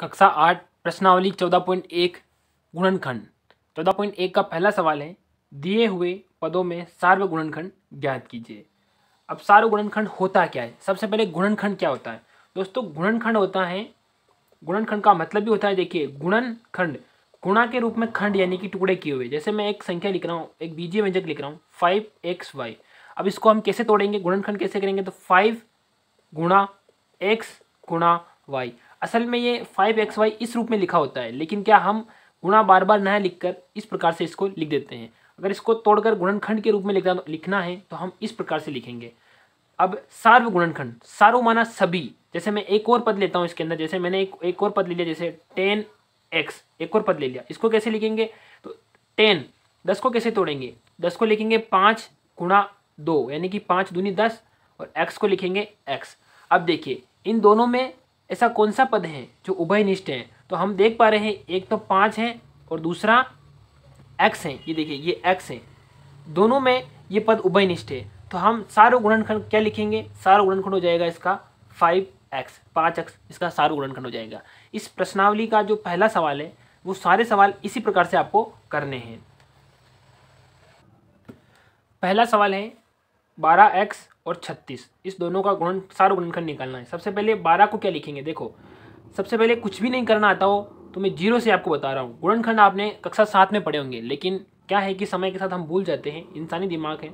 कक्षा आठ प्रश्नावली चौदह पॉइंट एक गुणनखंड चौदह पॉइंट एक का पहला सवाल है दिए हुए पदों में सार्व गुणनखंड ज्ञात कीजिए अब सार्व गुणनखंड होता क्या है सबसे पहले गुणनखंड क्या होता है दोस्तों गुणनखंड होता है गुणनखंड का मतलब भी होता है देखिए गुणनखंड गुणा के रूप में खंड यानी कि टुकड़े किए हुए जैसे मैं एक संख्या लिख रहा हूँ एक बीजीय व्यंजक लिख रहा हूँ फाइव एक्स वाई अब इसको हम कैसे तोड़ेंगे गुणनखंड कैसे करेंगे तो फाइव गुणा एक्स गुणा वाई असल में ये फाइव एक्स वाई इस रूप में लिखा होता है लेकिन क्या हम गुणा बार बार न कर इस प्रकार से इसको लिख देते हैं अगर इसको तोड़कर गुणनखंड के रूप में लिखना लिखना है तो हम इस प्रकार से लिखेंगे अब सार्व गुणनखंड सारो माना सभी जैसे मैं एक और पद लेता हूँ इसके अंदर जैसे मैंने एक एक और पद ले लिया जैसे टेन एक्स एक और पद ले लिया इसको कैसे लिखेंगे तो टेन दस को कैसे तोड़ेंगे दस को लिखेंगे पाँच गुणा दो यानी कि पाँच दूनी दस और एक्स को लिखेंगे एक्स अब देखिए इन दोनों में ऐसा कौन सा पद है जो उभयनिष्ठ है तो हम देख पा रहे हैं एक तो पाँच है और दूसरा एक्स है ये देखिए ये एक्स है दोनों में ये पद उभयनिष्ठ है तो हम सारो गुणनखंड क्या लिखेंगे सारो गुणनखंड हो जाएगा इसका फाइव एक्स पाँच एक्स इसका सारो गुणनखंड हो जाएगा इस प्रश्नावली का जो पहला सवाल है वो सारे सवाल इसी प्रकार से आपको करने हैं पहला सवाल है बारह एक्स और छत्तीस इस दोनों का गुणन सारा गुणनखंड निकालना है सबसे पहले बारह को क्या लिखेंगे देखो सबसे पहले कुछ भी नहीं करना आता हो तो मैं जीरो से आपको बता रहा हूँ गुणनखंड आपने कक्षा सात में पढ़े होंगे लेकिन क्या है कि समय के साथ हम भूल जाते हैं इंसानी दिमाग है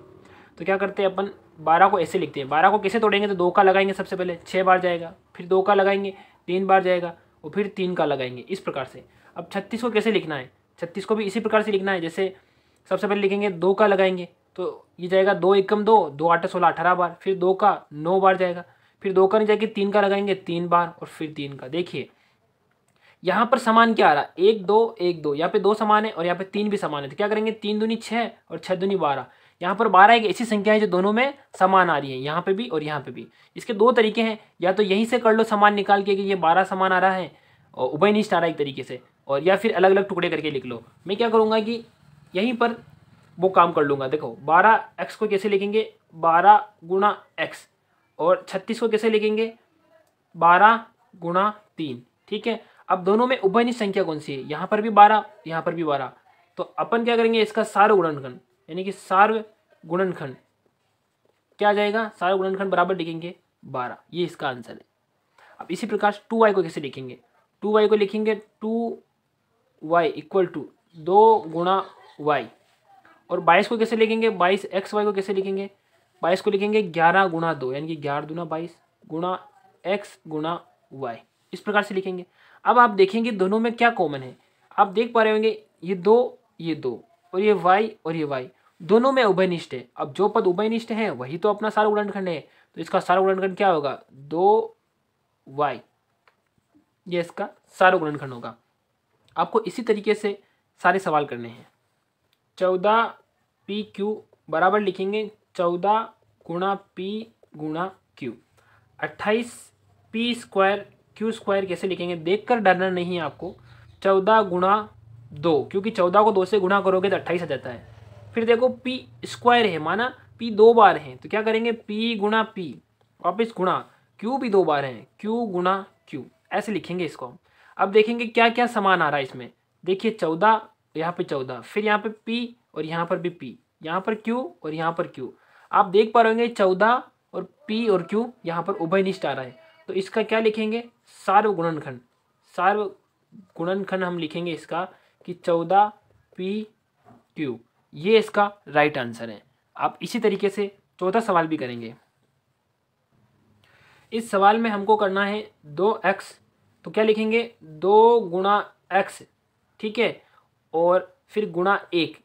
तो क्या करते हैं अपन बारह को ऐसे लिखते हैं बारह को कैसे तोड़ेंगे तो दो का लगाएंगे सबसे पहले छः बार जाएगा फिर दो का लगाएंगे तीन बार जाएगा और फिर तीन का लगाएंगे इस प्रकार से अब छत्तीस को कैसे लिखना है छत्तीस को भी इसी प्रकार से लिखना है जैसे सबसे पहले लिखेंगे दो का लगाएंगे तो ये जाएगा दो एकम दो दो आठ सोलह अठारह बार फिर दो का नौ बार जाएगा फिर दो का नहीं जाएगी तीन का लगाएंगे तीन बार और फिर तीन का देखिए यहाँ पर समान क्या आ रहा है एक दो एक दो यहाँ पे दो समान है और यहाँ पे तीन भी समान है तो क्या करेंगे तीन दूनी छः और छः दूनी बारह यहाँ पर बारह एक ऐसी संख्या है जो दोनों में समान आ रही है यहाँ पे भी और यहाँ पे भी इसके दो तरीके हैं या तो यहीं से कर लो समान निकाल के कि ये बारह समान आ रहा है और उभयनिष्ठ आ रहा है एक तरीके से और या फिर अलग अलग टुकड़े करके लिख लो मैं क्या करूँगा कि यहीं पर वो काम कर लूँगा देखो बारह एक्स को कैसे लिखेंगे बारह गुणा एक्स और छत्तीस को कैसे लिखेंगे बारह गुणा तीन ठीक है अब दोनों में उभयनी संख्या कौन सी है यहाँ पर भी बारह यहाँ पर भी बारह तो अपन क्या करेंगे इसका सार्व गुणनखंड यानी कि सार्व गुणनखंड क्या आ जाएगा सार्व गुणनखंड बराबर लिखेंगे बारह ये इसका आंसर है अब इसी प्रकार टू वाई को कैसे लिखेंगे टू वाई को लिखेंगे टू वाई इक्वल टू दो गुणा वाई और बाईस को कैसे लिखेंगे बाईस एक्स वाई को कैसे लिखेंगे बाईस को लिखेंगे ग्यारह गुणा दो यानी कि ग्यारह दुना बाईस गुणा एक्स गुणा वाई इस प्रकार से लिखेंगे अब आप देखेंगे दोनों में क्या कॉमन है आप देख पा रहे होंगे ये दो ये दो और ये वाई और ये वाई दोनों में उभयनिष्ठ है अब जो पद उभयनिष्ठ है वही तो अपना सारा उड़नखंड है तो इसका सारा उड़नखंड क्या होगा दो वाई ये इसका सारा उड़नखंड होगा आपको इसी तरीके से सारे सवाल करने हैं चौदह पी क्यू बराबर लिखेंगे चौदह गुणा पी गुणा क्यू अट्ठाईस पी स्क्वायर क्यू स्क्वायर कैसे लिखेंगे देखकर डरना नहीं है आपको चौदह गुणा दो क्योंकि चौदह को दो से गुणा करोगे तो अट्ठाईस आ जाता है फिर देखो पी स्क्वायर है माना पी दो बार है तो क्या करेंगे पी गुणा पी वापिस गुणा क्यू भी दो बार है क्यू गुणा क्यू ऐसे लिखेंगे इसको अब देखेंगे क्या क्या समान आ रहा है इसमें देखिए चौदह तो यहाँ पे चौदह फिर यहाँ पे पी और यहाँ पर भी पी यहाँ पर क्यू और यहाँ पर क्यू आप देख पा रहे चौदह और पी और क्यू यहाँ पर उभयनिष्ठ आ रहा है तो इसका क्या लिखेंगे सार्व गुणनखंड सार्व गुणनखंड हम लिखेंगे इसका कि चौदह पी क्यू ये इसका राइट आंसर है आप इसी तरीके से चौथा सवाल भी करेंगे इस सवाल में हमको करना है दो एक्स तो क्या लिखेंगे दो गुणा एक्स ठीक है और फिर गुणा एक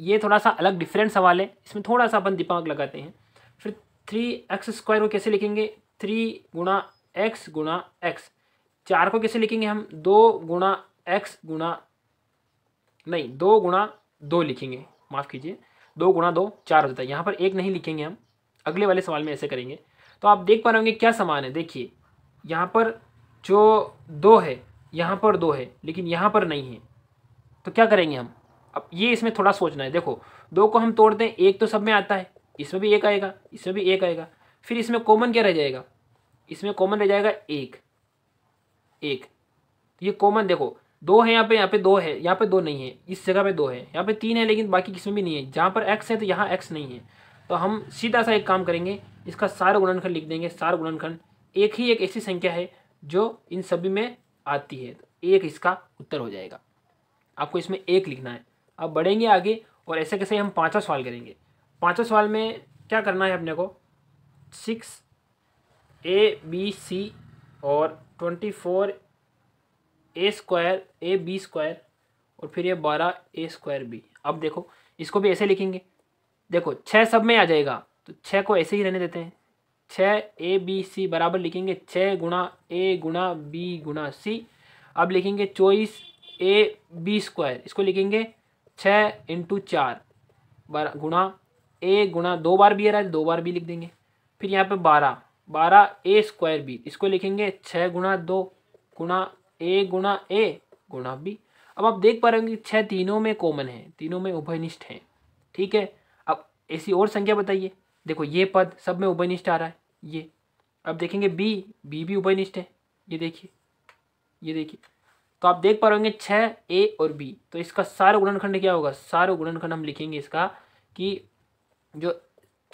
ये थोड़ा सा अलग डिफरेंट सवाल है इसमें थोड़ा सा अपन दिमाग लगाते हैं फिर थ्री एक्स स्क्वायर को कैसे लिखेंगे थ्री गुणा एक्स गुणा एक्स चार को कैसे लिखेंगे हम दो गुणा एक्स गुणा नहीं दो गुणा दो लिखेंगे माफ़ कीजिए दो गुणा दो चार हो जाता है यहाँ पर एक नहीं लिखेंगे हम अगले वाले सवाल में ऐसे करेंगे तो आप देख पा रहे होंगे क्या समान है देखिए यहाँ पर जो दो है यहाँ पर दो है लेकिन यहाँ पर नहीं है तो क्या करेंगे हम अब ये इसमें थोड़ा सोचना है देखो दो को हम तोड़ दें एक तो सब में आता है इसमें भी एक आएगा इसमें भी एक आएगा फिर इसमें कॉमन क्या रह जाएगा इसमें कॉमन रह जाएगा एक एक ये कॉमन देखो दो है यहाँ पे यहाँ पे दो है यहाँ पे दो नहीं है इस जगह पे दो है यहाँ पे तीन है लेकिन बाकी किसमें भी नहीं है जहाँ पर एक्स है तो यहाँ एक्स नहीं है तो हम सीधा सा एक काम करेंगे इसका सार गुणनखंड लिख देंगे सार गुणनखंड एक ही एक ऐसी संख्या है जो इन सभी में आती है तो एक इसका उत्तर हो जाएगा आपको इसमें एक लिखना है अब बढ़ेंगे आगे और ऐसे कैसे हम पाँचवा सवाल करेंगे पाँचवा सवाल में क्या करना है अपने को सिक्स ए बी सी और twenty four A square A B square और फिर ये बारह ए स्क्वायर बी अब देखो इसको भी ऐसे लिखेंगे देखो छः सब में आ जाएगा तो छः को ऐसे ही रहने देते हैं छः ए बी सी बराबर लिखेंगे छः गुणा ए गुणा बी गुणा सी अब लिखेंगे चौबीस ए बी स्क्वायर इसको लिखेंगे छः इंटू चार बारह गुणा ए गुणा दो बार बी आ रहा है दो बार बी लिख देंगे फिर यहाँ पे बारह बारह ए स्क्वायर बी इसको लिखेंगे छः गुणा दो गुणा ए गुणा ए गुणा बी अब आप देख पा रहे होंगे छः तीनों में कॉमन है तीनों में उभयनिष्ठ हैं ठीक है अब ऐसी और संख्या बताइए देखो ये पद सब में उभयनिष्ठ आ रहा है ये अब देखेंगे बी बी भी उभयनिष्ठ है ये देखिए ये देखिए तो आप देख पा रहे होंगे छः ए और बी तो इसका सारा गुणनखंड क्या होगा सारा गुणनखंड हम लिखेंगे इसका कि जो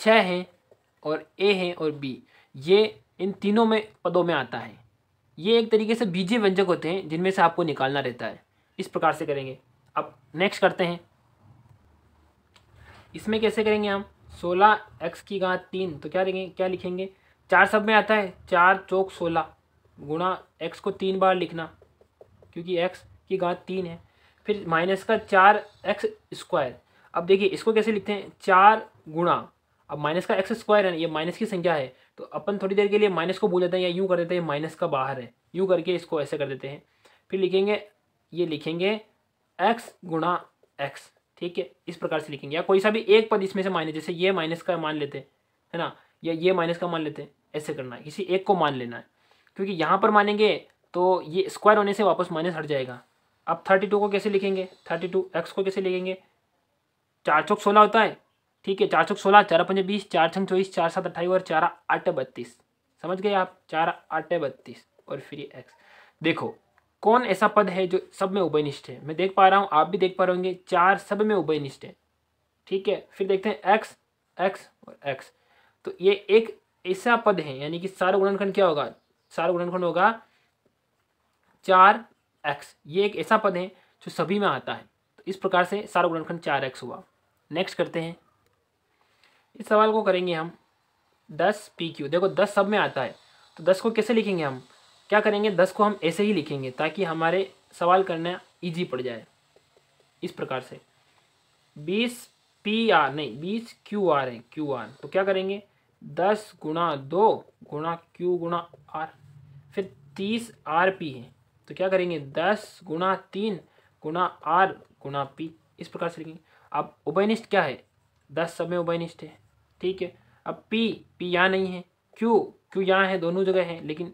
छः हैं और ए हैं और बी ये इन तीनों में पदों में आता है ये एक तरीके से बीजे व्यंजक होते हैं जिनमें से आपको निकालना रहता है इस प्रकार से करेंगे अब नेक्स्ट करते हैं इसमें कैसे करेंगे हम सोलह एक्स की घात तीन तो क्या लिखेंगे क्या लिखेंगे चार सब में आता है चार चौक सोलह गुणा एक्स को तीन बार लिखना क्योंकि एक्स की घात तीन है फिर माइनस का चार एक्स स्क्वायर अब देखिए इसको कैसे लिखते हैं चार गुणा अब माइनस का एक्स स्क्वायर है ये माइनस की संख्या है तो अपन थोड़ी देर के लिए माइनस को बोल देते हैं या यूँ कर देते हैं माइनस का बाहर है यूँ करके इसको ऐसे कर देते हैं फिर लिखेंगे ये लिखेंगे एक्स गुणा एक्स ठीक है इस प्रकार से लिखेंगे या कोई सा भी एक पद इसमें से माइनस जैसे ये माइनस का मान लेते हैं है ना या ये माइनस का मान लेते हैं ऐसे करना है किसी एक को मान लेना है क्योंकि यहाँ पर मानेंगे तो ये स्क्वायर होने से वापस माइनस हट जाएगा अब थर्टी टू को कैसे लिखेंगे थर्टी टू एक्स को कैसे लिखेंगे चार चौक सोलह होता है ठीक है चार चौक सोलह चार पंजे बीस चार छः चौबीस चार सात अट्ठाईस और चार आठ बत्तीस समझ गए आप चार आठ बत्तीस और फिर ये एक्स देखो कौन ऐसा पद है जो सब में उभयनिष्ठ है मैं देख पा रहा हूँ आप भी देख पा रहे होंगे चार सब में उभयनिष्ठ है ठीक है फिर देखते हैं एक्स एक्स और एक्स तो ये एक ऐसा पद है यानी कि सारा गुणनखंड क्या होगा सारा गुणनखंड होगा चार एक्स ये एक ऐसा पद है जो सभी में आता है तो इस प्रकार से सारा गुणनखंड चार एक्स हुआ नेक्स्ट करते हैं इस सवाल को करेंगे हम दस पी क्यू देखो दस सब में आता है तो दस को कैसे लिखेंगे हम क्या करेंगे दस को हम ऐसे ही लिखेंगे ताकि हमारे सवाल करना ईजी पड़ जाए इस प्रकार से बीस पी आर नहीं बीस क्यू आर है क्यू आर तो क्या करेंगे दस गुणा दो गुणा क्यू गुणा आर फिर तीस आर पी है तो क्या करेंगे दस गुणा तीन गुणा आर गुणा पी इस प्रकार से लिखेंगे अब उभयनिष्ठ क्या है दस सब में उभयनिष्ठ है ठीक है अब पी पी यहाँ नहीं है क्यू क्यू यहाँ है दोनों जगह है लेकिन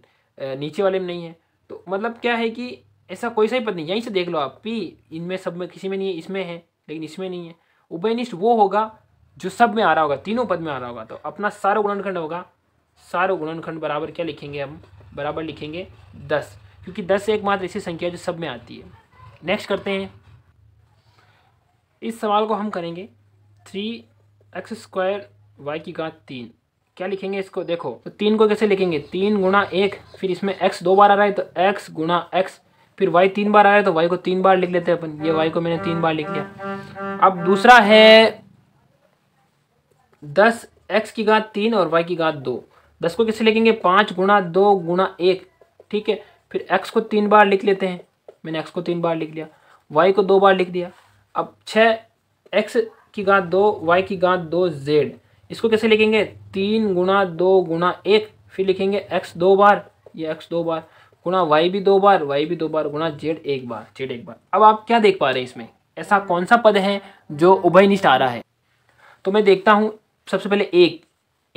नीचे वाले में नहीं है तो मतलब क्या है कि ऐसा कोई सा ही पद नहीं यहीं से देख लो आप पी इनमें सब में किसी में नहीं है इसमें है लेकिन इसमें नहीं है उभयनिष्ठ वो होगा जो सब में आ रहा होगा तीनों पद में आ रहा होगा तो अपना सारो गुणनखंड होगा सारो गुणनखंड बराबर क्या लिखेंगे हम बराबर लिखेंगे दस क्योंकि दस एकमात्र ऐसी संख्या जो सब में आती है नेक्स्ट करते हैं इस सवाल को हम करेंगे थ्री एक्स स्क्वायर वाई की घात तीन क्या लिखेंगे इसको देखो तो तीन को कैसे लिखेंगे तीन गुणा एक फिर इसमें एक्स दो बार आ रहा है तो एक्स गुणा एक्स फिर वाई तीन बार आ रहा है तो वाई को तीन बार लिख लेते हैं अपन ये वाई को मैंने तीन बार लिख लिया अब दूसरा है दस एक्स की घात तीन और वाई की घात दो दस को कैसे लिखेंगे पाँच गुणा दो गुणा एक ठीक है फिर एक्स को तीन बार लिख लेते हैं मैंने एक्स को तीन बार लिख लिया वाई को दो बार लिख दिया अब छः एक्स की गांत दो वाई की गांत दो जेड इसको कैसे लिखेंगे तीन गुणा दो गुणा एक फिर लिखेंगे एक्स दो बार ये एक्स दो बार गुणा वाई भी दो बार वाई भी दो बार गुणा जेड एक बार जेड एक बार अब आप क्या देख पा रहे हैं इसमें ऐसा कौन सा पद है जो उभयनिष्ठ आ रहा है तो मैं देखता हूँ सबसे पहले एक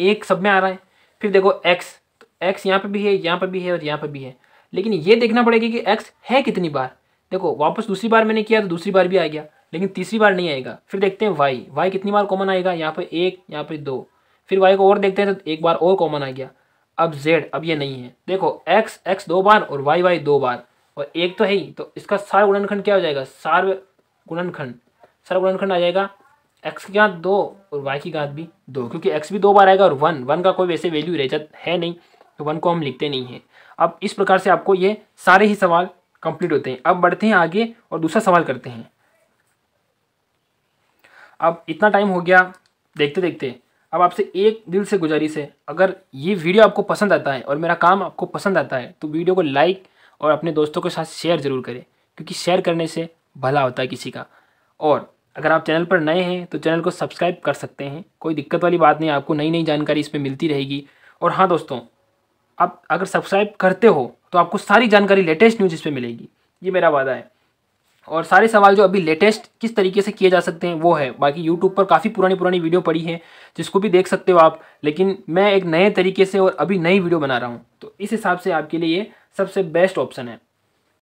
एक सब में आ रहा है फिर देखो एक्स तो एक्स यहाँ पर भी है यहाँ पर भी है और यहाँ पर भी है लेकिन ये देखना पड़ेगा कि एक्स है कितनी बार देखो वापस दूसरी बार मैंने किया तो दूसरी बार भी आ गया लेकिन तीसरी बार नहीं आएगा फिर देखते हैं वाई वाई कितनी बार कॉमन आएगा यहाँ पर एक यहाँ पर दो फिर वाई को और देखते हैं तो एक बार और कॉमन आ गया अब जेड अब ये नहीं है देखो एक्स एक्स दो बार और वाई वाई दो बार और एक तो है ही तो इसका सार गुणनखंड क्या हो जाएगा सार गुणनखंड सार गुणनखंड आ जाएगा एक्स की घात दो और वाई की गांध भी दो क्योंकि एक्स भी दो बार आएगा और वन वन का कोई वैसे वैल्यू रह है नहीं तो वन को हम लिखते नहीं हैं अब इस प्रकार से आपको ये सारे ही सवाल कंप्लीट होते हैं अब बढ़ते हैं आगे और दूसरा सवाल करते हैं अब इतना टाइम हो गया देखते देखते अब आपसे एक दिल से गुजारिश है अगर ये वीडियो आपको पसंद आता है और मेरा काम आपको पसंद आता है तो वीडियो को लाइक और अपने दोस्तों के साथ शेयर ज़रूर करें क्योंकि शेयर करने से भला होता है किसी का और अगर आप चैनल पर नए हैं तो चैनल को सब्सक्राइब कर सकते हैं कोई दिक्कत वाली बात नहीं आपको नई नई जानकारी इस पर मिलती रहेगी और हाँ दोस्तों आप अगर सब्सक्राइब करते हो तो आपको सारी जानकारी लेटेस्ट न्यूज़ इसमें मिलेगी ये मेरा वादा है और सारे सवाल जो अभी लेटेस्ट किस तरीके से किए जा सकते हैं वो है बाकी यूट्यूब पर काफ़ी पुरानी पुरानी वीडियो पड़ी है जिसको भी देख सकते हो आप लेकिन मैं एक नए तरीके से और अभी नई वीडियो बना रहा हूँ तो इस हिसाब से आपके लिए ये सबसे बेस्ट ऑप्शन है